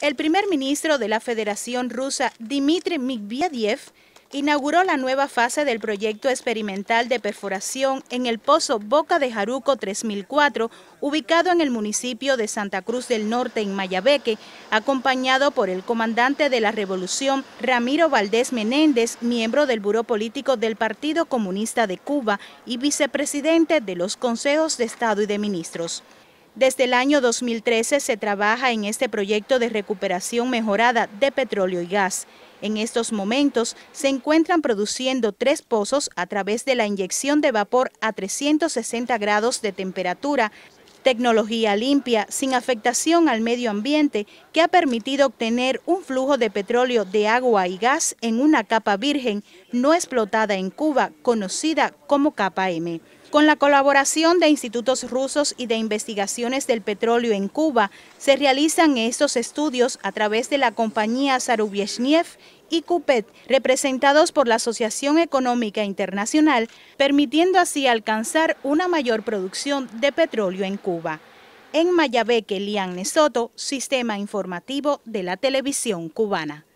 El primer ministro de la Federación Rusa, Dmitry Medvedev, inauguró la nueva fase del proyecto experimental de perforación en el pozo Boca de Jaruco 3004, ubicado en el municipio de Santa Cruz del Norte, en Mayabeque, acompañado por el comandante de la Revolución, Ramiro Valdés Menéndez, miembro del Buró Político del Partido Comunista de Cuba y vicepresidente de los Consejos de Estado y de Ministros. Desde el año 2013 se trabaja en este proyecto de recuperación mejorada de petróleo y gas. En estos momentos se encuentran produciendo tres pozos a través de la inyección de vapor a 360 grados de temperatura, tecnología limpia sin afectación al medio ambiente que ha permitido obtener un flujo de petróleo de agua y gas en una capa virgen no explotada en Cuba, conocida como capa M. Con la colaboración de institutos rusos y de investigaciones del petróleo en Cuba, se realizan estos estudios a través de la compañía Sarubieshniev y CUPET, representados por la Asociación Económica Internacional, permitiendo así alcanzar una mayor producción de petróleo en Cuba. En Mayabeque, Lian Soto, Sistema Informativo de la Televisión Cubana.